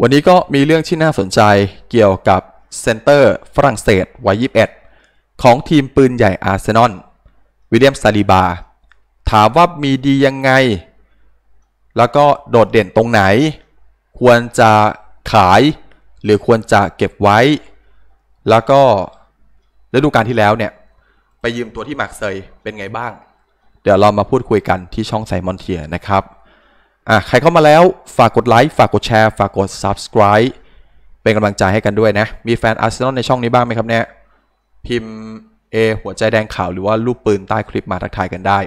วันนี้ก็มีเรื่องที่น่าสนใจเกี่ยวกับเซนเตอร์ฝรั่งเศสวัย 21 ของทีมปืนใหญ่อาร์เซนอลวิลเลียมซาลีบา ถามว่ามีดียังไง แล้วก็โดดเด่นตรงไหน ควรจะขายหรือควรจะเก็บไว้ แล้วก็ฤดูกาลที่แล้วเนี่ย ไปยืมตัวที่มาร์เซยเป็นไงบ้าง เดี๋ยวเรามาพูดคุยกันที่ช่องไซมอนเทียนะครับอ่ะใครเข้ามาแล้วฝากกดไลค์ฝากกดแชร์ฝากกด subscribe เป็นกำลังใจให้กันด้วยนะ มีแฟนอาร์เซนอลในช่องนี้บ้างไหมครับเนี่ยพิมพ์ A หัวใจแดงขาวหรือว่ารูปปืนใต้คลิปมาทักทายกันได้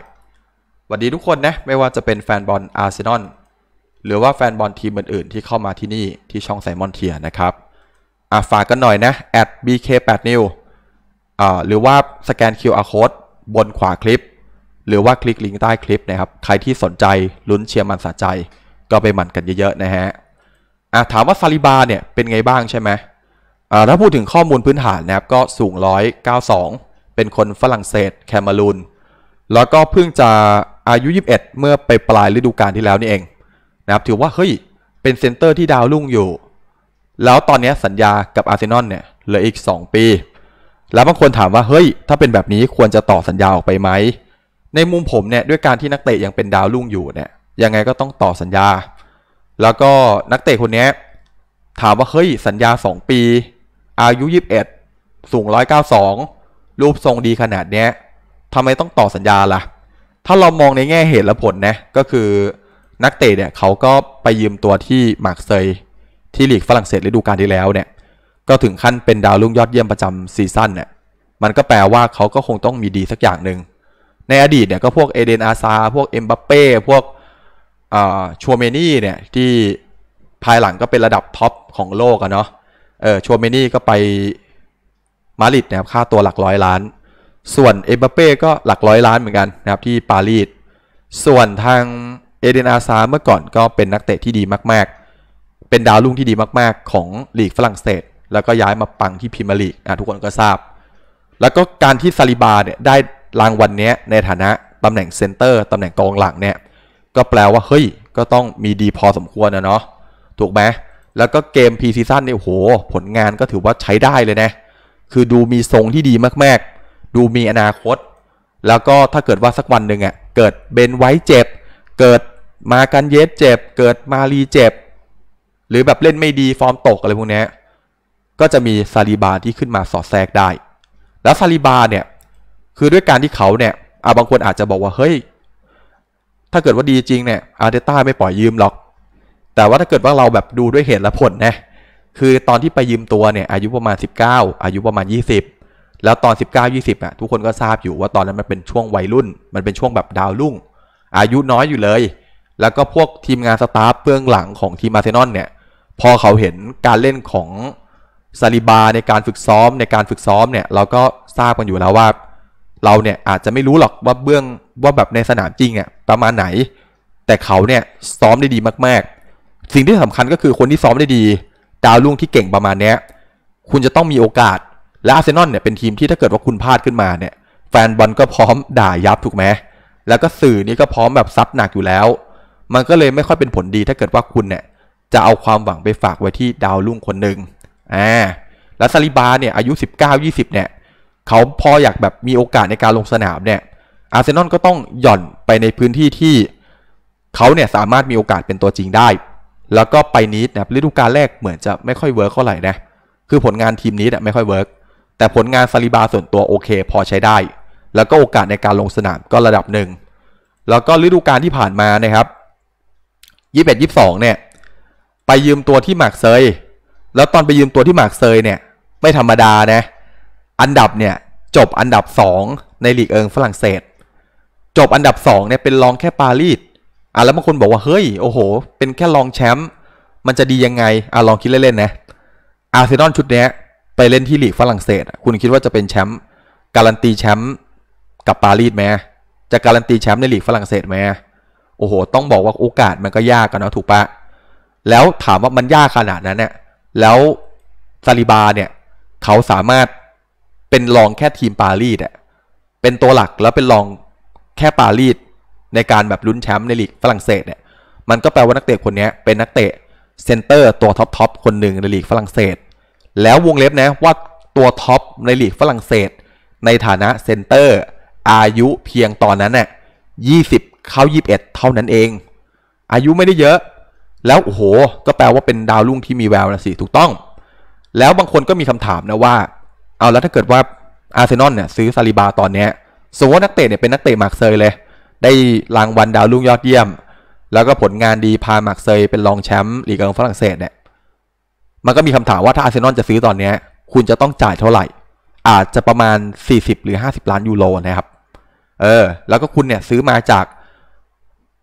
สวัสดีทุกคนนะไม่ว่าจะเป็นแฟนบอลอาร์เซนอลหรือว่าแฟนบอลทีมอื่น ๆ ที่เข้ามาที่นี่ที่ช่องไซมอนเทียนะครับอ่ะฝากกันหน่อยนะ bk8new อ่าหรือว่าสแกน QR code บนขวาคลิปหรือว่าคลิกลิงก์ใต้คลิปนะครับ ใครที่สนใจลุ้นเชียร์มันสะใจก็ไปหมั่นกันเยอะ ๆ นะฮะอ่ะถามว่าซาลิบาเนี่ยเป็นไงบ้างใช่ไหมอ่าถ้าพูดถึงข้อมูลพื้นฐานนะครับก็สูง192 เป็นคนฝรั่งเศสแคมารูน แล้วก็เพิ่งจะอายุ 21 เมื่อไปปลายฤดูกาลที่แล้วนี่เองนะครับถือว่าเฮ้ย เป็นเซนเตอร์ที่ดาวรุ่งอยู่ แล้วตอนนี้สัญญากับอาร์เซนอลเนี่ยเหลืออีก2 ปี แล้วบางคนถามว่าเฮ้ยถ้าเป็นแบบนี้ควรจะต่อสัญญาออกไปไหมในมุมผมเนี่ยด้วยการที่นักเตะยังเป็นดาวรุ่งอยู่เนี่ยยังไงก็ต้องต่อสัญญา แล้วก็นักเตะคนนี้ถามว่า เฮ้ยสัญญา 2 ปีอายุ21สูง192รูปทรงดีขนาดเนี้ยทำไมต้องต่อสัญญาละ่ะ ถ้าเรามองในแง่เหตุและผลนะก็คือนักเตะเนี่ยเขาก็ไปยืมตัวที่มาร์กเซย ที่ลีกฝรั่งเศสฤดูกาลที่แล้วเนี่ยก็ถึงขั้นเป็นดาวรุ่งยอดเยี่ยมประจำซีซั่นเนี่ยมันก็แปลว่าเขาก็คงต้องมีดีสักอย่างหนึ่งในอดีตเนี่ยก็พวกเอเดนอาซา พวกเอ็มบัปเป้ พวกชัวเมนี่เนี่ย ที่ภายหลังก็เป็นระดับท็อปของโลกอะเนาะเออชัวเมนี่ก็ไปมาริดนะครับค่าตัวหลักร้อยล้าน ส่วนเอ็มบัปเป้ก็หลักร้อยล้านเหมือนกันนะครับที่ปารีส ส่วนทางเอเดนอาซาเมื่อก่อนก็เป็นนักเตะที่ดีมาก ๆ เป็นดาวรุ่งที่ดีมาก ๆ ของลีกฝรั่งเศส แล้วก็ย้ายมาปังที่พิมลีกนะทุกคนก็ทราบ แล้วก็การที่ซาลิบาเนี่ยได้รางวัลนนี้ในฐานะ ตำแหน่งเซนเตอร์ ตำแหน่งกองหลังเนี่ยก็แปลว่า เฮ้ย ก็ต้องมีดีพอสมควรนะเนาะถูกไหมแล้วก็เกมพีซีซั่นเนี่ยโหผลงานก็ถือว่าใช้ได้เลยนะ คือดูมีทรงที่ดีมาก ๆ ดูมีอนาคต แล้วก็ถ้าเกิดว่าสักวันหนึ่งอะ่ะเกิดเบนไว้เจ็บ เกิดมากันเยสเจ็บ เกิดมาลีเจ็บหรือแบบเล่นไม่ดีฟอร์มตกอะไรพวกนี้ก็จะมีซาลีบาที่ขึ้นมาสอดแทรกได้ แล้วซาลีบาเนี่ยคือด้วยการที่เขาเนี่ยอาบางคนอาจจะบอกว่า เฮ้ย ถ้าเกิดว่าดีจริงเนี่ย อาร์เดต้าไม่ปล่อยยืมหรอก แต่ว่าถ้าเกิดว่าเราแบบดูด้วยเหตุและผลนะคือตอนที่ไปยืมตัวเนี่ย อายุประมาณ 19 อายุประมาณ 20 แล้วตอน 19 20อ่ะ ทุกคนก็ทราบอยู่ว่าตอนนั้นมันเป็นช่วงวัยรุ่น มันเป็นช่วงแบบดาวรุ่ง อายุน้อยอยู่เลย แล้วก็พวกทีมงานสตาฟเบื้องหลังของทีมอาร์เซนอลเนี่ย พอเขาเห็นการเล่นของซาลิบาในการฝึกซ้อมในการฝึกซ้อมเนี่ย เราก็ทราบกันอยู่แล้วว่าเราเนี่ยอาจจะไม่รู้หรอกว่าเบื้องว่าแบบในสนามจริงอ่ะประมาณไหน แต่เขาเนี่ย ซ้อมได้ดีมากๆ สิ่งที่สำคัญก็คือคนที่ซ้อมได้ดี ดาวรุ่งที่เก่งประมาณเนี้ยคุณจะต้องมีโอกาส และอาร์เซนอลเนี่ยเป็นทีมที่ถ้าเกิดว่าคุณพลาดขึ้นมาเนี่ยแฟนบอลก็พร้อมด่ายับถูกไหมแล้วก็สื่อนี่ก็พร้อมแบบซับหนักอยู่แล้ว มันก็เลยไม่ค่อยเป็นผลดีถ้าเกิดว่าคุณเนี่ยจะเอาความหวังไปฝากไว้ที่ดาวรุ่งคนหนึ่งอ่าแล้วซาลิบาเนี่ยอายุ 19-20เนี่ยเขาพออยากแบบมีโอกาสในการลงสนามเนี่ยอาร์เซนอลก็ต้องหย่อนไปในพื้นที่ที่เขาเนี่ยสามารถมีโอกาสเป็นตัวจริงได้ แล้วก็ไปนิดนะฤดูกาลแรกเหมือนจะไม่ค่อยเวิร์กเท่าไหร่นะคือผลงานทีมนี้เนี่ยไม่ค่อยเวิร์กแต่ผลงานซาลิบาส่วนตัวโอเค พอใช้ได้ แล้วก็โอกาสในการลงสนามก็ระดับหนึ่งแล้วก็ฤดูกาลที่ผ่านมานะครับ 21 22เนี่ยไปยืมตัวที่หมากเซยแล้วตอนไปยืมตัวที่หมากเซยเนี่ย ไม่ธรรมดานะเอันดับเนี่ยจบอันดับ2ในลีกเอิงฝรั่งเศส จบอันดับ2เนี่ยเป็นรองแค่ปารีสอ่ะแล้วบางคนบอกว่าเฮ้ยโอ้โห เป็นแค่รองแชมป์มันจะดียังไงอ่ะลองคิดเล่นๆนะอาร์เซนอลชุดเนี้ยไปเล่นที่ลีกฝรั่งเศสคุณคิดว่าจะเป็นแชมป์การันตีแชมป์กับปารีสไหมจะการันตีแชมป์ในลีกฝรั่งเศสไหมโอ้โห ต้องบอกว่าโอกาสมันก็ยากกันเนาะถูกปะแล้วถามว่ามันยากขนาดนั้นเนี่ยแล้วซาลิบาเนี่ยเขาสามารถเป็นรองแค่ทีม ปารีสอ่ะเป็นตัวหลักแล้วเป็นรองแค่ปารีสในการ แบบลุ้นแชมป์ในลีกฝรั่งเศสเนี่ย มันก็แปลว่านักเตะคนนี้เป็นนักเตะเซนเตอร์ ตัวท็อปทอปคนหนึ่งในลีกฝรั่งเศส แล้ววงเล็บนะว่าตัวท็อปในลีกฝรั่งเศสในฐานะเซนเตอร์ อายุเพียงตอนนั้นน่ะิบเข้า21 เท่านั้นเอง อายุไม่ได้เยอะ แล้วโอ้โห ก็แปลว่าเป็นดาวรุ่งที่มีแววนะสิถูกต้อง แล้วบางคนก็มีคำถามนะว่าเอาแล้วถ้าเกิดว่าอาร์เซนอลเนี่ยซื้อซาลิบาตอนเนี้ยสมมตินักเตะเนี่ยเป็นนักเตะมาร์กเซยเลย ได้รางวัลดาวรุ่งยอดเยี่ยม แล้วก็ผลงานดีพามาร์กเซยเป็นรองแชมป์ลีกของฝรั่งเศสเนี่ย มันก็มีคำถามว่า ถ้าอาร์เซนอลจะซื้อตอนเนี้ยคุณจะต้องจ่ายเท่าไหร่ อาจจะประมาณ 40หรือ50 ล้านยูโรนะครับ เออ แล้วก็คุณเนี่ยซื้อมาจาก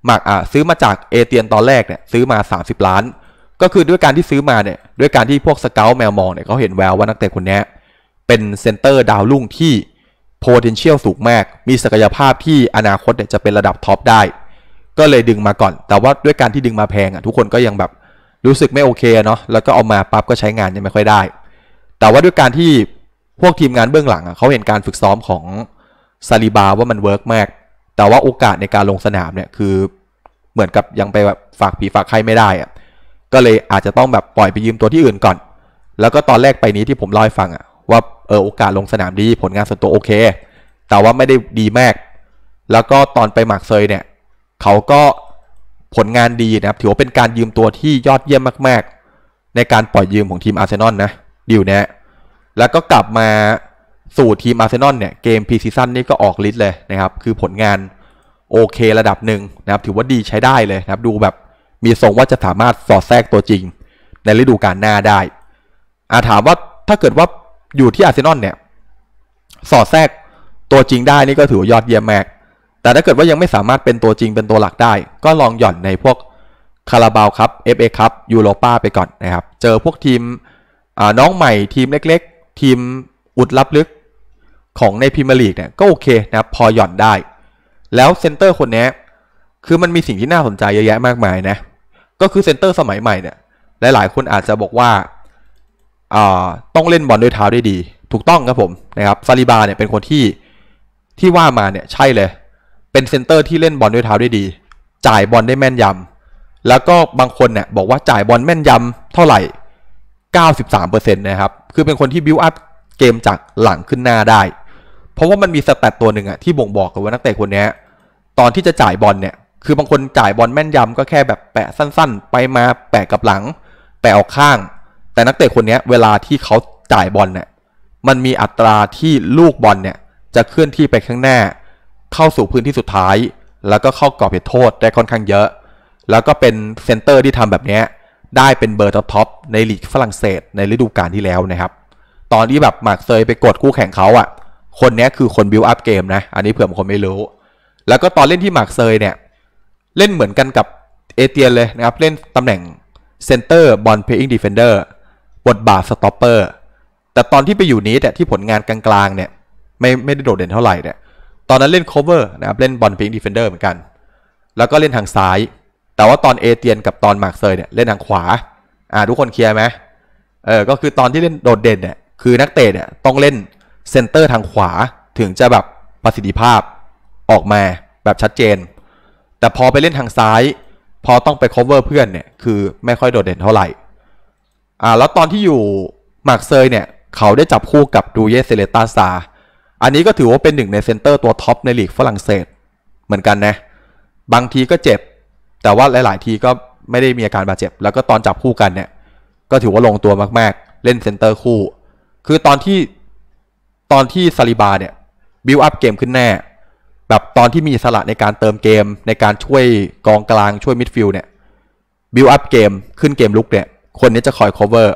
มากอ่ะซื้อมาจากเอเตียนตอนแรกเนี่ยซื้อมา30ล้าน ก็คือด้วยการที่ซื้อมาเนี่ยด้วยการที่พวกสเกลแมวมองเนี่ยเขาเห็นแววว่านักเตะคนนี้เป็นเซนเตอร์ดาวรุ่งที่ potential สูงมาก มีศักยภาพที่อนาคตเนี่ยจะเป็นระดับท็อปได้ ก็เลยดึงมาก่อน แต่ว่าด้วยการที่ดึงมาแพงอ่ะทุกคนก็ยังแบบรู้สึกไม่โอเคเนาะ แล้วก็เอามาปั๊บก็ใช้งานยังไม่ค่อยได้ แต่ว่าด้วยการที่พวกทีมงานเบื้องหลังอ่ะเขาเห็นการฝึกซ้อมของซาลิบาว่ามันเวิร์กมาก แต่ว่าโอกาสในการลงสนามเนี่ยคือเหมือนกับยังไปแบบฝากผีฝากใครไม่ได้อ่ะ ก็เลยอาจจะต้องแบบปล่อยไปยืมตัวที่อื่นก่อน แล้วก็ตอนแรกไปนี้ที่ผมเล่าให้ฟังอ่ะว่าเออโอกาสลงสนามดีผลงานส่วนตัวโอเค แต่ว่าไม่ได้ดีมาก แล้วก็ตอนไปหมากเซยเนี่ยเขาก็ผลงานดีนะครับถือว่าเป็นการยืมตัวที่ยอดเยี่ยมมาก ๆ ในการปล่อยยืมของทีมอาร์เซนอลนะดิวเนี่ยแล้วก็กลับมาสู่ทีมอาร์เซนอลเนี่ยเกมพรีซีซั่นนี่ก็ออกฤทธิ์เลยนะครับ คือผลงานโอเคระดับหนึ่งนะครับ ถือว่าดีใช้ได้เลยนะครับ ดูแบบมีทรง ว่าจะสามารถสอดแทรกตัวจริง ในฤดูกาลหน้าได้อาถามว่าถ้าเกิดว่าอยู่ที่อาร์เซนอลเนี่ยสอดแทรกตัวจริงได้นี่ก็ถือยอดเยี่ยมมากแต่ถ้าเกิดว่ายังไม่สามารถเป็นตัวจริงเป็นตัวหลักได้ ก็ลองหย่อนในพวกคาราบาวครับเอฟเอคัพยูโรปาไปก่อนนะครับ เจอพวกทีมน้องใหม่ทีมเล็กๆ ทีมอุดลับลึกของในพรีเมียร์ลีกเนี่ยก็โอเคนะครับพอหย่อนได้ แล้วเซนเตอร์คนนี้คือมันมีสิ่งที่น่าสนใจเยอะแยะมากมายนะก็คือเซนเตอร์ สมัยใหม่เนี่ยหลายๆ คนอาจจะบอกว่าต้องเล่นบอลด้วยเท้าได้ดี ถูกต้องครับผมนะครับซาลิบาเนี่ยเป็นคนที่ที่ว่ามาเนี่ยใช่เลยเป็นเซนเตอร์ที่เล่นบอลด้วยเท้าได้ดี จ่ายบอลได้แม่นยำ แล้วก็บางคนเนี่ยบอกว่าจ่ายบอลแม่นยำเท่าไหร่ 93%นต์นะครับ คือเป็นคนที่บิวอัพเกมจากหลังขึ้นหน้าได้เพราะว่ามันมีสแตตตัวหนึ่งอะที่บ่งบอกกับว่านักเตะคนนี้ตอนที่จะจ่ายบอลเนี่ยคือบางคนจ่ายบอลแม่นยำก็แค่แบบแปะสั้น ๆ ไปมาแปะกับหลังแปะออกข้างแต่นักเตะคนนี้เวลาที่เขาจ่ายบอลเนี่ยมันมีอัตราที่ลูกบอลเนี่ยจะเคลื่อนที่ไปข้างหน้า เข้าสู่พื้นที่สุดท้าย แล้วก็เข้ากรอบเขตโทษได้ค่อนข้างเยอะ แล้วก็เป็นเซนเตอร์ที่ทำแบบนี้ ได้เป็นเบอร์ท็อปทอปในลีกฝรั่งเศสในฤดูกาลที่แล้วนะครับ ตอนที่แบบมาร์กเซยไปกดคู่แข่งเขาอะ่ะ คนนี้คือคนบิลอัพเกมนะ อันนี้เผื่อบางคนไม่รู้ แล้วก็ตอนเล่นที่มาร์กเซยเนี่ย เล่นเหมือนกันกับเอเตียนเลยนะครับ เล่นตำแหน่งเซนเตอร์บอลเพย์อิงดีเฟนเดอร์บทบาทสต็อปเปอร์ แต่ตอนที่ไปอยู่นี้เนี่ยที่ผลงานกลางๆเนี่ยไม่ไม่ได้โดดเด่นเท่าไหร่เนี่ยตอนนั้นเล่นโคเวอร์นะครับเล่นบอลพิงดีเฟนเดอร์เหมือนกัน แล้วก็เล่นทางซ้าย แต่ว่าตอนเอเตียนกับตอนมาร์เซยเนี่ยเล่นทางขวาอ่าทุกคนเคลียร์ไหมเออ ก็คือตอนที่เล่นโดดเด่นเนี่ยคือนักเตะเนี่ยต้องเล่นเซนเตอร์ทางขวาถึงจะแบบประสิทธิภาพออกมาแบบชัดเจน แต่พอไปเล่นทางซ้าย พอต้องไปคเวอร์เพื่อนเนี่ยคือไม่ค่อยโดดเด่นเท่าไหร่่าแล้วตอนที่อยู่หมากเซยเนี่ย เขาได้จับคู่กับดูเยเซเลตาซาอันนี้ก็ถือว่าเป็นหนึ่งในเซนเตอร์ตัวท็อปในลีกฝรั่งเศส เหมือนกันนะ บางทีก็เจ็บ แต่ว่าหลายๆทีก็ไม่ได้มีอาการบาดเจ็บ แล้วก็ตอนจับคู่กันเนี่ยก็ถือว่าลงตัวมาก ๆ เล่นเซนเตอร์คู่ คือตอนที่ตอนที่ซาลิบาเนี่ย บิวอัพเกมขึ้นแน่แบบตอนที่มีสละในการเติมเกมในการช่วยกองกลางช่วยมิดฟิลด์เนี่ยบิวอัพเกมขึ้นเกมลุกเนี่ยคนนี้จะคอย cover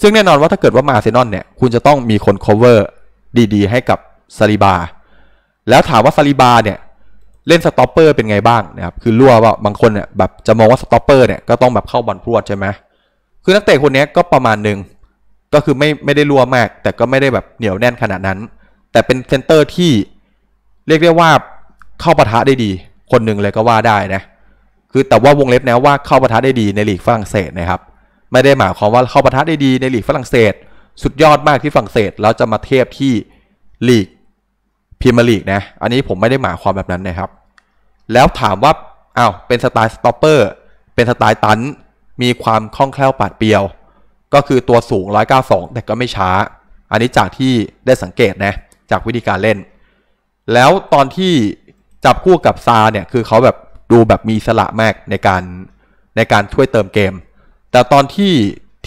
ซึ่งแน่นอนว่าถ้าเกิดว่ามาเซนอนเนี่ยคุณจะต้องมีคน cover ดี ๆ ให้กับซาลิบา แล้วถามว่าซาลิบาเนี่ยเล่นสต็อปเปอร์เป็นไงบ้างนะครับ คือรั่วว่าบางคนเนี่ยแบบจะมองว่าสต็อปเปอร์เนี่ยก็ต้องแบบเข้าบอลพรวดใช่ไหม คือนักเตะคนนี้ก็ประมาณหนึ่งก็คือไม่ไม่ได้รั่วมาก แต่ก็ไม่ได้แบบเหนียวแน่นขนาดนั้น แต่เป็นเซนเตอร์ที่เรียกได้ว่าเข้าปะทะได้ดี คนหนึ่งเลยก็ว่าได้นะ คือแต่ว่าวงเล็บนะว่าเข้าปะทะได้ดีในลีกฝรั่งเศสนะครับไม่ได้หมายความว่าเข้าประทัดได้ดีในลีกฝรั่งเศสสุดยอดมากที่ฝรั่งเศสแล้วจะมาเทียบที่ลีกพรีเมียร์ลีกนะอันนี้ผมไม่ได้หมายความแบบนั้นนะครับ แล้วถามว่าอา้าวเป็นสไตล์สต็อปเปอร์เป็นสไตล์ตันมีความคล่องแคล่วปาดเปียว ก็คือตัวสูง 192 แต่ก็ไม่ช้า อันนี้จากที่ได้สังเกตนะจากวิธีการเล่น แล้วตอนที่จับคู่กับซาเนี่ยคือเขาแบบดูแบบมีสละมากในการในการช่วยเติมเกมแต่ตอนที่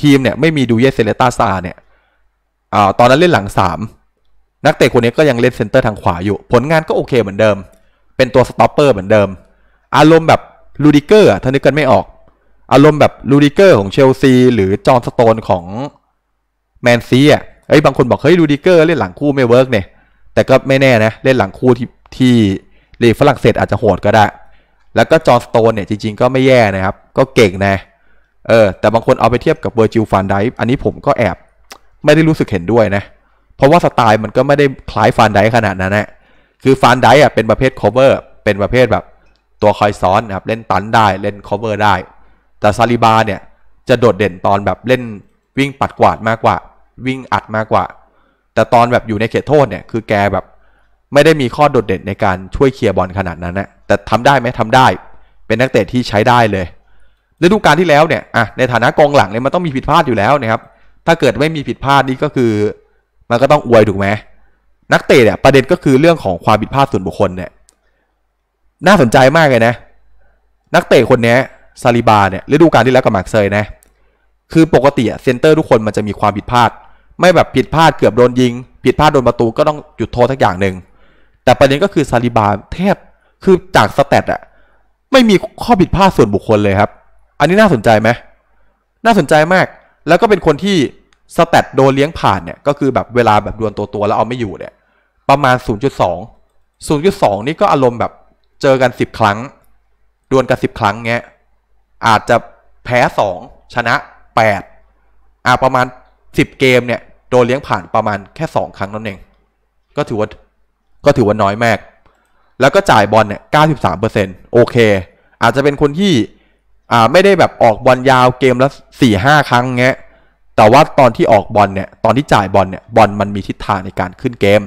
ทีมเนี่ยไม่มีดูเยสเซเลตาซาเนี่ยอ่าตอนนั้นเล่นหลังสามนักเตะคนนี้ก็ยังเล่นเซนเตอร์ทางขวาอยู่ ผลงานก็โอเคเหมือนเดิม เป็นตัวสต็อปเปอร์เหมือนเดิม อารมณ์แบบลูดิเกอร์ท่านึกกันไม่ออก อารมณ์แบบลูดิเกอร์ของเชลซี หรือจอห์นสโตนของแมนซีอ่ะเอ้ยบางคนบอกเฮ้ยลูดิเกอร์เล่นหลังคู่ไม่เวิร์กเนี่ยแต่ก็ไม่แน่นะเล่นหลังคู่ที่ที่ลีฝรั่งเศสอาจจะโหดก็ได้ แล้วก็จอห์นสโตนเนี่ยจริงๆก็ไม่แย่นะครับ ก็เก่งนะเออแต่บางคนเอาไปเทียบกับเวอร์จิลฟานไดอันนี้ผมก็แอบไม่ได้รู้สึกเห็นด้วยนะ เพราะว่าสไตล์มันก็ไม่ได้คล้ายฟานไดขนาดนั้นนะ คือฟานไดอ่ะเป็นประเภท cover เป็นประเภทแบบตัวคอยซ้อนนะครับเล่นตันได้เล่น cover ได้ แต่ซาลิบาเนี่ยจะโดดเด่นตอนแบบเล่นวิ่งปัดกวาดมากกว่า วิ่งอัดมากกว่า แต่ตอนแบบอยู่ในเขตโทษเนี่ยคือแกแบบไม่ได้มีข้อโดดเด่นในการช่วยเคลียร์บอลขนาดนั้นนะแต่ทำได้ไหมทำได้ เป็นนักเตะที่ใช้ได้เลยฤดูกาลที่แล้วเนี่ย อ่ะ ในฐานะกองหลังเนี่ยมันต้องมีผิดพลาดอยู่แล้วนะครับ ถ้าเกิดไม่มีผิดพลาดนี่ก็คือ มันก็ต้องอวยถูกไหม นักเตะเนี่ยประเด็นก็คือเรื่องของความผิดพลาดส่วนบุคคลเนี่ย น่าสนใจมากเลยนะ นักเตะคนนี้ซาลิบาเนี่ยฤดูกาลที่แล้วกับมาร์เซย์นะ คือปกติเซนเตอร์ทุกคนมันจะมีความผิดพลาด ไม่แบบผิดพลาดเกือบโดนยิง ผิดพลาดโดนประตูก็ต้องหยุดโทษทักอย่างหนึ่ง แต่ประเด็นก็คือซาลิบาแทบคือจากสเตตอะไม่มีข้อผิดพลาดส่วนบุคคลเลยครับอันนี้น่าสนใจไหมน่าสนใจมาก แล้วก็เป็นคนที่สแตตโดนเลี้ยงผ่านเนี่ยก็คือแบบเวลาแบบดวลตัวตัวแล้วเอาไม่อยู่เนี่ยประมาณ 0.2 0.2 นี่ก็อารมณ์แบบเจอกัน 10 ครั้ง ดวลกัน10ครั้งเงี้ยอาจจะแพ้2ชนะ8อ่าประมาณ 10 เกมเนี่ยโดนเลี้ยงผ่านประมาณแค่ 2 ครั้งนั่นเอง ก็ถือว่าก็ถือว่าน้อยมาก แล้วก็จ่ายบอลเนี่ย93%โอเค อาจจะเป็นคนที่อ่าไม่ได้แบบออกบอลยาวเกมละสี่ห้าครั้งเงี้ย แต่ว่าตอนที่ออกบอลเนี่ย ตอนที่จ่ายบอลเนี่ยบอลมันมีทิศทางในการขึ้นเกม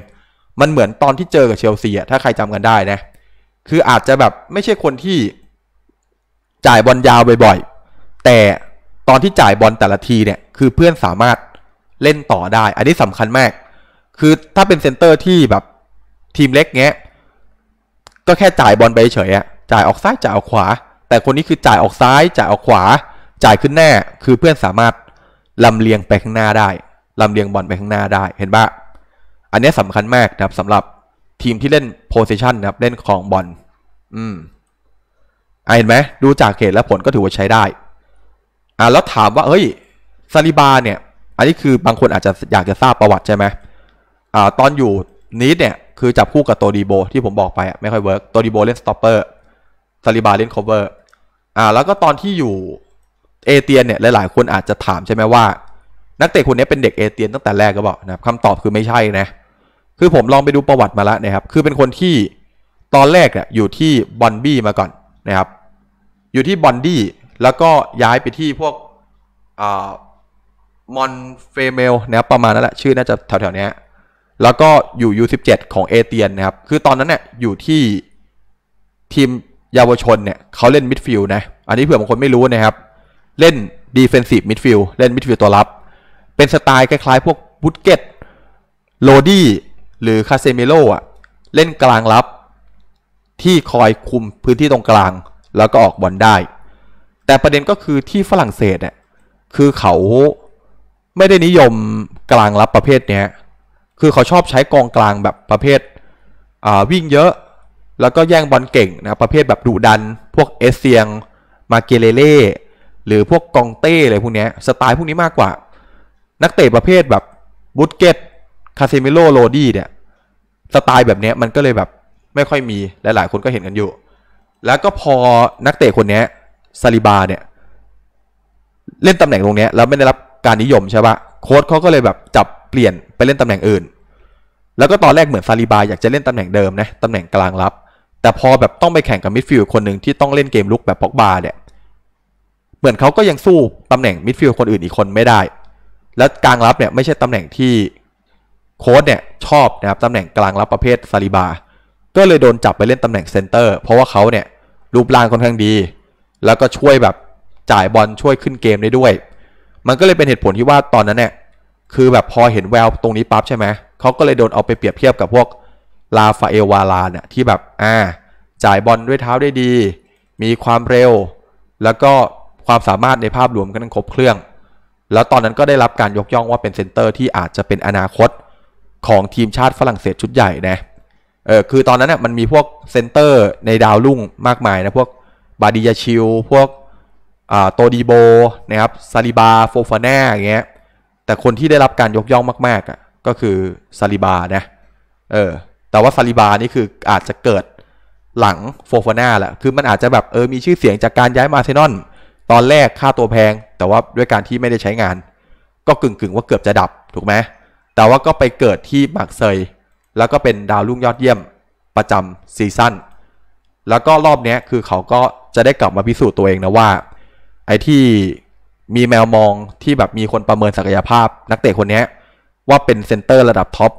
มันเหมือนตอนที่เจอกับเชลซีอะถ้าใครจำกันได้นะคืออาจจะแบบไม่ใช่คนที่จ่ายบอลยาวบ่อยๆ แต่ตอนที่จ่ายบอลแต่ละทีเนี่ย คือเพื่อนสามารถเล่นต่อได้ อันนี้สำคัญมาก คือถ้าเป็นเซนเตอร์ที่แบบทีมเล็กเงี้ยก็แค่จ่ายบอลไปเฉยอะจ่ายออกซ้ายจ่ายออกขวาแต่คนนี้คือจ่ายออกซ้าย จ่ายออกขวา จ่ายขึ้นแน่คือเพื่อนสามารถ ลำเลียงไปข้างหน้าได้ลำเลียงบอลไปข้างหน้าได้ เห็นปะอันนี้สำคัญมากนะครับสำหรับทีมที่เล่นโพสิชันนะครับเล่นของบอลอืมเห็นไหมดูจากเหตุและผลก็ถือว่าใช้ได้ อ่าแล้วถามว่าเฮ้ยซาลิบาเนี่ย อันนี้คือบางคนอาจจะอยากจะทราบประวัติใช่ไหมอ่าตอนอยู่นิดเนี่ยคือจับคู่กับโตดีโบที่ผมบอกไปอ่ะไม่ค่อยเวิร์กโตดีโบเล่นสต็อปเปอร์ซาลิบาเล่นคเวอร์ อ่า แล้วก็ตอนที่อยู่เอเตียนเนี่ย หลายๆ คนอาจจะถามใช่ไหมว่า นักเตะคนนี้เป็นเด็กเอเตียนตั้งแต่แรกก็บอกนะครับคำตอบคือไม่ใช่นะ คือผมลองไปดูประวัติมาแล้วนะครับ คือเป็นคนที่ตอนแรกเนี่ยอยู่ที่บอนบี้มาก่อนนะครับ อยู่ที่บอนดี้ แล้วก็ย้ายไปที่พวกอ่ามอนเฟเมลนะครับประมาณนั้นแหละ ชื่อน่าจะแถวๆนี้ แล้วก็อยู่ U17 ของเอเตียนนะครับ คือตอนนั้นเนี่ยอยู่ที่ทีมเยาวชนเนี่ยเขาเล่นมิดฟิลด์นะอันนี้เผื่อบางคนไม่รู้นะครับเล่นดีเฟนซีฟมิดฟิลด์เล่นมิดฟิลด์ตัวรับ เป็นสไตล์คล้ายๆ พวกบุตเกตโรดี้หรือคาเซเมโลอ่ะ เล่นกลางรับที่คอยคุมพื้นที่ตรงกลางแล้วก็ออกบอลได้ แต่ประเด็นก็คือที่ฝรั่งเศสเนี่ยคือเขาไม่ได้นิยมกลางรับประเภทเนี้ย คือเขาชอบใช้กองกลางแบบประเภทวิ่งเยอะแล้วก็แย่งบอลเก่งนะประเภทแบบดุดัน พวกเอเซียง มาเกเลเล่ หรือพวกกองเต้อะไรพวกนี้สไตล์พวกนี้มากกว่า นักเตะประเภทแบบบูตเกต คาเซมิโลโรดี้เนี่ยสไตล์แบบนี้มันก็เลยแบบไม่ค่อยมีลหลาย ๆ คนก็เห็นกันอยู่ แล้วก็พอนักเตะคนนี้ซาลิบาเนี่ยเล่นตำแหน่งตรงนี้แล้วไม่ได้รับการนิยมใช่ปะโค้ชเขาก็เลยแบบจับเปลี่ยนไปเล่นตำแหน่งอื่น แล้วก็ตอนแรกเหมือนซาลิบาอยากจะเล่นตำแหน่งเดิมนะตำแหน่งกลางรับแต่พอแบบต้องไปแข่งกับมิดฟิลด์คนหนึ่งที่ต้องเล่นเกมลุกแบบปอกบาเนี่ยเหมือนเขาก็ยังสู้ตำแหน่งมิดฟิลด์คนอื่นอีกคนไม่ได้ และกลางรับเนี่ยไม่ใช่ตำแหน่งที่โค้ชเนี่ยชอบนะครับตำแหน่งกลางรับประเภทซาลิบา ก็เลยโดนจับไปเล่นตำแหน่งเซนเตอร์เพราะว่าเขาเนี่ยรูปร่างค่อนข้างดี แล้วก็ช่วยแบบจ่ายบอลช่วยขึ้นเกมได้ด้วย มันก็เลยเป็นเหตุผลที่ว่าตอนนั้นเนี่ยคือแบบพอเห็นแววตรงนี้ปั๊บใช่ไหมเขาก็เลยโดนเอาไปเปรียบเทียบกับพวกลาฟาเอลวาลาเนี่ยที่แบบอ่าจ่ายบอลด้วยเท้าได้ดี มีความเร็ว แล้วก็ความสามารถในภาพรวมก็นั้นครบเครื่อง แล้วตอนนั้นก็ได้รับการยกย่องว่าเป็นเซนเตอร์ที่อาจจะเป็นอนาคตของทีมชาติฝรั่งเศสชุดใหญ่นะเออคือตอนนั้นน่ยมันมีพวกเซนเตอร์ในดาวรุ่งมากมายนะพวกบาดิยาชิลพวกอ่าโตดีโบนะครับซาลิบาโฟฟาน่าอย่างเงี้ยแต่คนที่ได้รับการยกย่องมาก ๆอ่ะก็คือซาลิบานะเออแต่ว่าซาลิบา นี่คืออาจจะเกิดหลังโฟฟาน่าแหละคือมันอาจจะแบบเออ มีชื่อเสียงจากการย้ายมาเซนอน ตอนแรกค่าตัวแพง แต่ว่าด้วยการที่ไม่ได้ใช้งาน ก็กึ่งๆว่าเกือบจะดับ ถูกไหม แต่ว่าก็ไปเกิดที่มาร์เซย แล้วก็เป็นดาวรุ่งยอดเยี่ยมประจำซีซั่น แล้วก็รอบนี้คือเขาก็จะได้กลับมาพิสูจน์ตัวเองนะว่า ไอ้ที่มีแมวมองที่แบบมีคนประเมินศักยภาพ นักเตะคนนี้ว่าเป็นเซนเตอร์ระดับท็อป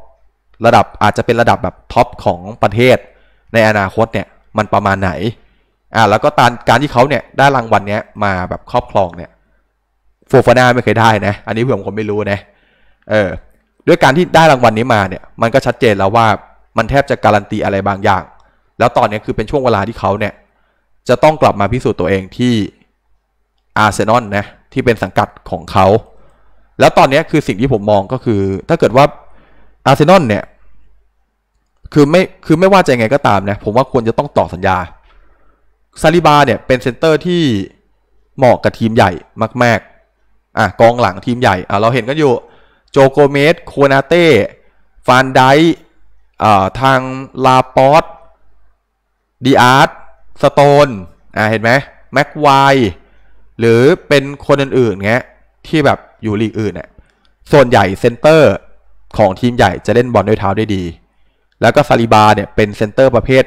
ระดับอาจจะเป็นระดับแบบท็อปของประเทศในอนาคตเนี่ยมันประมาณไหนอ่าแล้วก็การการที่เขาเนี่ยได้รางวัลเนี้ยมาแบบครอบครองเนี่ยโฟฟานาไม่เคยได้นะอันนี้ผมผมไม่รู้นะเออด้วยการที่ได้รางวัลนนี้มาเนี่ย มันก็ชัดเจนแล้วว่ามันแทบจะการันตีอะไรบางอย่าง แล้วตอนนี้คือเป็นช่วงเวลาที่เขาเนี่ย จะต้องกลับมาพิสูจน์ตัวเองที่อาร์เซนอลนะที่เป็นสังกัดของเขาแล้วตอนนี้คือสิ่งที่ผมมองก็คือถ้าเกิดว่าอาร์เซนอลเนี่ยคือไม่คือไม่ว่าจะยังไงก็ตามนะผมว่าควรจะต้องต่อสัญญา ซาลิบาเนี่ยเป็นเซนเตอร์ที่เหมาะกับทีมใหญ่มากๆอ่ะกองหลังทีมใหญ่อ่ะเราเห็นกันอยู่ โจโกเมสโคนาเต้ฟานไดอ่าทาง ลาปอสดีอาร์ตสโตนอ่ะเห็นไหมแม็กไวหรือเป็นคนอื่นๆเงี้ยที่แบบอยู่ลีกอื่นเนี่ยส่วนใหญ่เซนเตอร์ของทีมใหญ่จะเล่นบอลด้วยเท้าได้ดี แล้วก็ซาลิบาเนี่ยเป็นเซนเตอร์ประเภท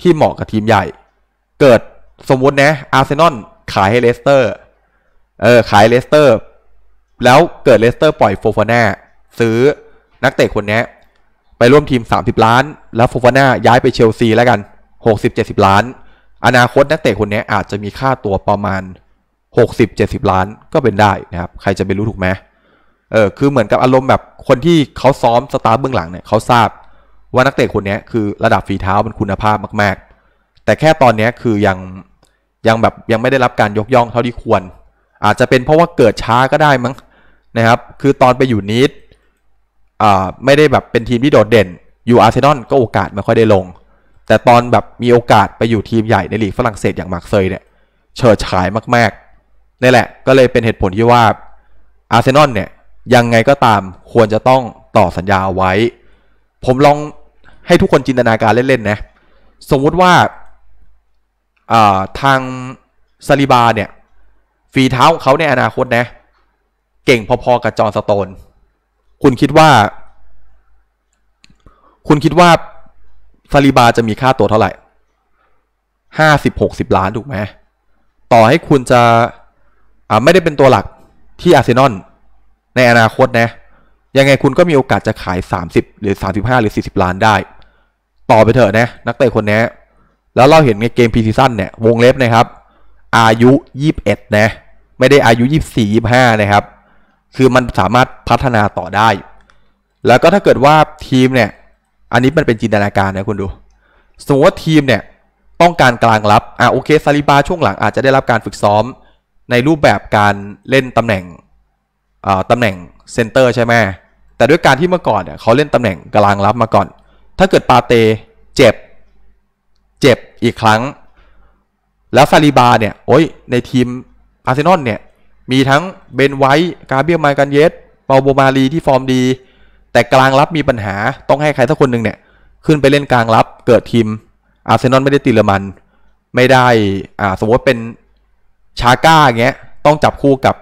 ที่เหมาะกับทีมใหญ่ เกิดสมมตินะอาร์เซนอลขายให้เลสเตอร์ เออขายเลสเตอร์ แล้วเกิดเลสเตอร์ปล่อยโฟฟาน่าซื้อนักเตะคนนี้ไปร่วมทีม 30 ล้าน แล้วโฟฟาน่าย้ายไปเชลซีแล้วกัน 60-70 ล้าน อนาคตนักเตะคนนี้อาจจะมีค่าตัวประมาณ 60-70 ล้านก็เป็นได้นะครับใครจะไปรู้ถูกไหมเออคือเหมือนกับอารมณ์แบบคนที่เขาซ้อมสตาร์เบื้องหลังเนี่ยเขาทราบว่านักเตะคนนี้คือระดับฝีเท้ามันคุณภาพมาก ๆ แต่แค่ตอนนี้คือยังยังแบบยังไม่ได้รับการยกย่องเท่าที่ควร อาจจะเป็นเพราะว่าเกิดช้าก็ได้มั้งนะครับ คือตอนไปอยู่นิดอ่าไม่ได้แบบเป็นทีมที่โดดเด่นอยู่อาร์เซนอลก็โอกาสไม่ค่อยได้ลง แต่ตอนแบบมีโอกาสไปอยู่ทีมใหญ่ในลีกฝรั่งเศสอย่างมาร์กเซยเนี่ยเฉิดฉายมากๆนี่แหละก็เลยเป็นเหตุผลที่ว่าอาร์เซนอลเนี่ยยังไงก็ตามควรจะต้องต่อสัญญาไว้ ผมลองให้ทุกคนจินตนาการเล่นๆนะ สมมุติว่าทางซาลิบาเนี่ยฝีเท้าของเขาในอนาคตนะ เก่งพอๆกับจอร์สโตน คุณคิดว่า คุณคิดว่าซาลิบาจะมีค่าตัวเท่าไหร่ ห้าสิบหกสิบล้านถูกไหม ต่อให้คุณจะไม่ได้เป็นตัวหลักที่อาร์เซนอลในอนาคตนะ ยังไงคุณก็มีโอกาสจะขาย 30 หรือ 35 หรือ 40 ล้านได้ ต่อไปเถอะนะนักเตะคนนี้แล้วเราเห็นในเกมพรีซีซั่นเนี่ยวงเล็บนะครับอายุ 21 นะ ไม่ได้อายุ 24 25 นะครับ คือมันสามารถพัฒนาต่อได้ แล้วก็ถ้าเกิดว่าทีมเนี่ยอันนี้มันเป็นจินตนาการนะคุณดู สมมติว่าทีมเนี่ยต้องการกลางรับอ่ะโอเค ซาลิบาช่วงหลังอาจจะได้รับการฝึกซ้อมในรูปแบบการเล่นตำแหน่งตำแหน่งเซนเตอร์ใช่ไหมแต่ด้วยการที่เมื่อก่อนเนี่ยเขาเล่นตำแหน่งกลางรับมาก่อน ถ้าเกิดปาเตเจ็บเจ็บอีกครั้ง แล้วซาลีบาเนี่ยโอ้ยในทีมอาร์เซนอลเนี่ยมีทั้งเบนไวท์กาเบียมาการเยสเปาโบมาลีที่ฟอร์มดี แต่กลางรับมีปัญหาต้องให้ใครสักคนหนึ่งเนี่ยขึ้นไปเล่นกลางรับเกิดทีมอาร์เซนอลไม่ได้ติลมันไม่ได้อ่าสมมติเป็นชาก้าเงี้ยต้องจับคู่กับ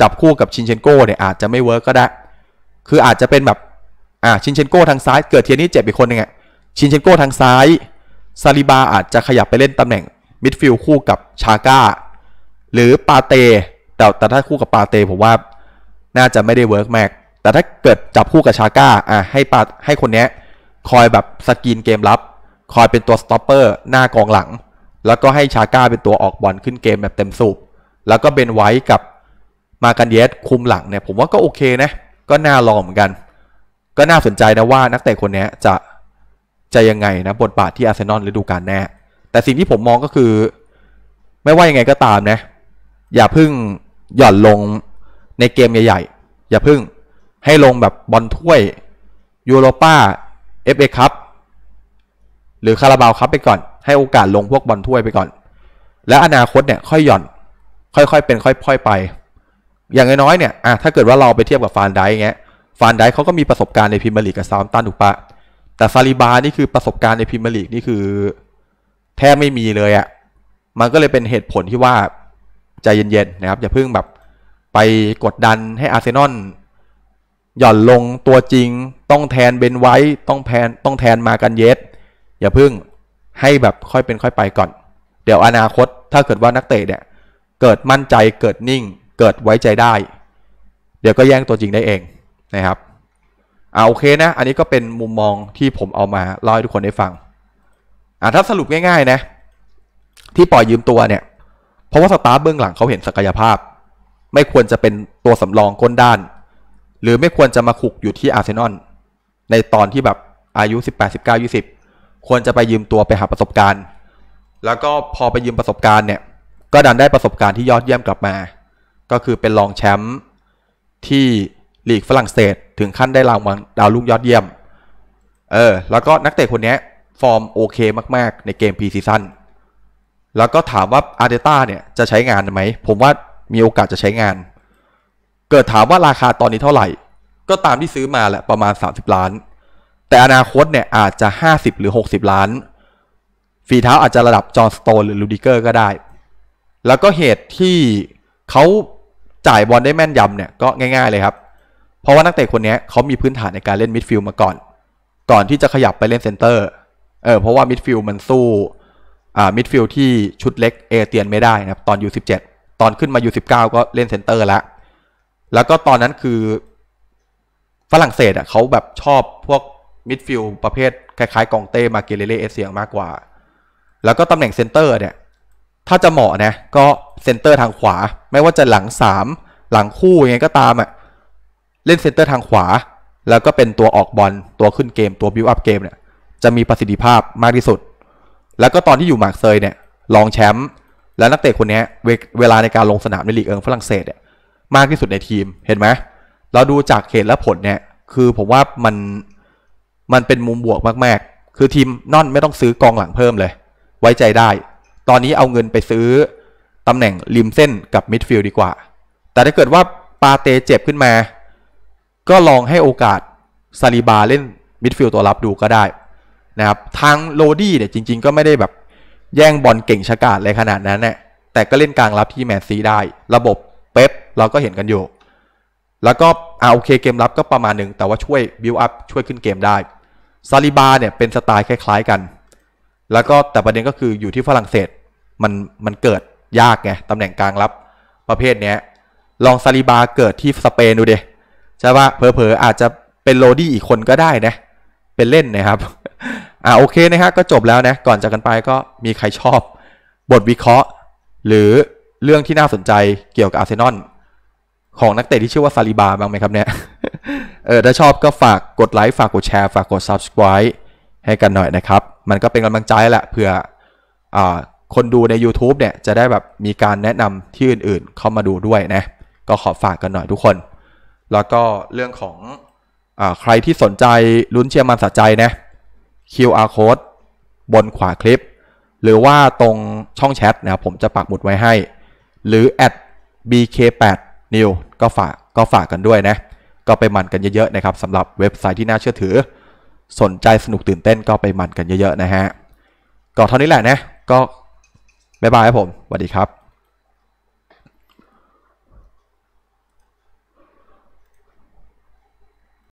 จับคู่กับชินเชนโก้เนี่ยอาจจะไม่เวิร์กก็ได้ คืออาจจะเป็นแบบชินเชนโก้ทางซ้าย เกิดเทียนี่เจ็บอีกคนนึงอะชินเชนโก้ทางซ้ายซาลิบาอาจจะขยับไปเล่นตำแหน่งมิดฟิลด์คู่กับชาก้าหรือปาเตแต่แต่ถ้าคู่กับปาเตผมว่าน่าจะไม่ได้เวิร์กแม็ก แต่ถ้าเกิดจับคู่กับชาก้าอ่ะให้ปาให้คนนี้ คอยแบบสกีนเกมรับ คอยเป็นตัวสต็อปเปอร์หน้ากองหลัง แล้วก็ให้ชาก้าเป็นตัวออกบอลขึ้นเกมแบบเต็มสูบแล้วก็เบนไว้กับมากันเยสคุมหลังเนี่ยผมว่าก็โอเคนะ ก็น่าลองเหมือนกัน ก็น่าสนใจนะว่านักเตะคนนี้จะ จะยังไงนะบทบาทที่อาร์เซนอลฤดูกาลแน่แต่สิ่งที่ผมมองก็คือ ไม่ว่ายังไงก็ตามนะ อย่าพึ่งหย่อนลงในเกมใหญ่ๆอย่าพึ่งให้ลงแบบบอลถ้วยยูโรป้าเอฟเอคัพหรือคาราบาวคัพไปก่อน ให้โอกาสลงพวกบอลถ้วยไปก่อน และอนาคตเนี่ยค่อยหย่อนค่อยๆเป็น ค่อยๆไปอย่างน้อยเนี่ยอ่ะถ้าเกิดว่าเราไปเทียบกับฟานไดเงี้ย ฟานไดเขาก็มีประสบการณ์ในพรีเมียร์ลีกกับซาวตันถูกปะแต่ซาลิบานี่คือประสบการณ์ในพรีเมียร์ลีกนี่คือ แทบไม่มีเลยอะ่ะ มันก็เลยเป็นเหตุผลที่ว่าใจเย็นๆนะครับอย่าเพิ่งแบบไปกดดันให้อาร์เซนอลหย่อนลงตัวจริง ต้องแทนเบนไว้ ต้องแทนต้องแทนมากันเยสอย่าเพิ่งให้แบบค่อยเป็นค่อยไปก่อน เดี๋ยวอนาคตถ้าเกิดว่านักเตะเนี่ยเกิดมั่นใจเกิดนิ่งเกิดไว้ใจได้ เดี๋ยวก็แย่งตัวจริงได้เองนะครับอ่าโอเคนะอันนี้ก็เป็นมุมมองที่ผมเอามาเล่าให้ทุกคนได้ฟังอ่าถ้าสรุปง่ายๆนะที่ปล่อยยืมตัวเนี่ย เพราะว่าสตาร์เบื้องหลังเขาเห็นศักยภาพ ไม่ควรจะเป็นตัวสำรองก้นด้าน หรือไม่ควรจะมาขุกอยู่ที่อาร์เซนอลในตอนที่แบบอายุ 18 19 20 ควรจะไปยืมตัวไปหาประสบการณ์ แล้วก็พอไปยืมประสบการณ์เนี่ยก็ดันได้ประสบการณ์ที่ยอดเยี่ยมกลับมาก็คือเป็นรองแชมป์ที่ลีกฝรั่งเศสถึงขั้นได้รางวัลดาวรุ่งยอดเยี่ยมเออแล้วก็นักเตะคนนี้ฟอร์มโอเคมากๆในเกมพีซีซั่นแล้วก็ถามว่าอาร์เตต้าเนี่ยจะใช้งานไหมผมว่ามีโอกาสจะใช้งาน เกิดถามว่าราคาตอนนี้เท่าไหร่ก็ตามที่ซื้อมาแหละประมาณ 30 ล้าน แต่อนาคตเนี่ยอาจจะ 50 หรือ 60 ล้านฝีเท้าอาจจะระดับจอห์สโตนหรือลูดิเกอร์ก็ได้ แล้วก็เหตุที่เขาจ่ายบอลได้แม่นยำเนี่ยก็ง่ายๆเลยครับ เพราะว่านักเตะคนนี้เขามีพื้นฐานในการเล่นมิดฟิลด์มาก่อน ก่อนที่จะขยับไปเล่นเซนเตอร์เออเพราะว่ามิดฟิลด์มันสู้อ่ามิดฟิลด์ที่ชุดเล็กเอเตียนไม่ได้นะครับตอนยูสิบเจ็ดตอนขึ้นมายูสิบเก้าก็เล่นเซนเตอร์ละแล้วก็ตอนนั้นคือฝรั่งเศสอ่ะเขาแบบชอบพวกมิดฟิลด์ประเภทคล้ายๆกองเต้มาเกเรเลเอเซียงมากกว่า แล้วก็ตำแหน่งเซนเตอร์เนี่ยถ้าจะเหมาะนะก็เซนเตอร์ทางขวาไม่ว่าจะหลัง 3 หลังคู่ยังไงก็ตามอะ่ะเล่นเซนเตอร์ทางขวา แล้วก็เป็นตัวออกบอลตัวขึ้นเกมตัวบิวอัพเกมเนี่ยจะมีประสิทธิภาพมากที่สุด แล้วก็ตอนที่อยู่หมากเซยเนี่ยรองแชมป์และนักเตะคนนี้เวลาในการลงสนามในลีกเอิงฝรั่งเศสเนี่ยมากที่สุดในทีมเห็นไหมเราดูจากเหตุและผลเนี่ยคือผมว่ามันมันเป็นมุมบวกมากๆคือทีมนอนไม่ต้องซื้อกองหลังเพิ่มเลย ไว้ใจได้ตอนนี้เอาเงินไปซื้อตำแหน่งริมเส้นกับมิดฟิลด์ดีกว่า แต่ถ้าเกิดว่าปาเตเจ็บขึ้นมา ก็ลองให้โอกาสซาลีบาเล่นมิดฟิลด์ตัวรับดูก็ได้นะครับทางโรดี้เนี่ยจริงๆก็ไม่ได้แบบแย่งบอลเก่งชะกาดเลยขนาดนั้นนี่ะแต่ก็เล่นกลางรับที่แมนซีได้ ระบบเป๊ปเราก็เห็นกันอยู่ แล้วก็อ่าโอเคเกมรับก็ประมาณหนึ่ง แต่ว่าช่วยบิวอัพช่วยขึ้นเกมได้ ซาลิบาเนี่ยเป็นสไตล์คล้ายๆกัน แล้วก็แต่ประเด็นก็คืออยู่ที่ฝรั่งเศสมันมันเกิดยากไงตำแหน่งกลางรับประเภทเนี้ยลองซาลิบาเกิดที่สเปนดูเดใช่ปะเผลอๆอาจจะเป็นโรดี้อีกคนก็ได้นะ เป็นเล่นนะครับอ่าโอเคนะฮะก็จบแล้วนะ ก่อนจากกันไปก็มีใครชอบบทวิเคราะห์ หรือเรื่องที่น่าสนใจเกี่ยวกับอาร์เซนอลของนักเตะที่ชื่อว่าซาลิบาบ้างไหมครับเนี่ยเออถ้าชอบก็ฝากกดไลค์ฝากกดแชร์ฝากกด subscribe ให้กันหน่อยนะครับ มันก็เป็นกำลังใจแหละเผื่ออ่าคนดูใน YouTube เนี่ยจะได้แบบมีการแนะนำที่อื่นๆเข้ามาดูด้วยนะก็ขอฝากกันหน่อยทุกคน แล้วก็เรื่องของอใครที่สนใจลุ้นเชียร์มันสะใจนะ QR code บนขวาคลิป หรือว่าตรงช่องแชทนะผมจะปักหมุดไว้ให้ หรือ at bk8 new ก็ฝากก็ฝากกันด้วยนะก็ไปหมั่นกันเยอะๆนะครับสำหรับเว็บไซต์ที่น่าเชื่อถือ สนใจสนุกตื่นเต้นก็ไปหมั่นกันเยอะๆนะฮะก็เท่านี้แหละนะก็บ๊ายบายครับผมสวัสดีครับ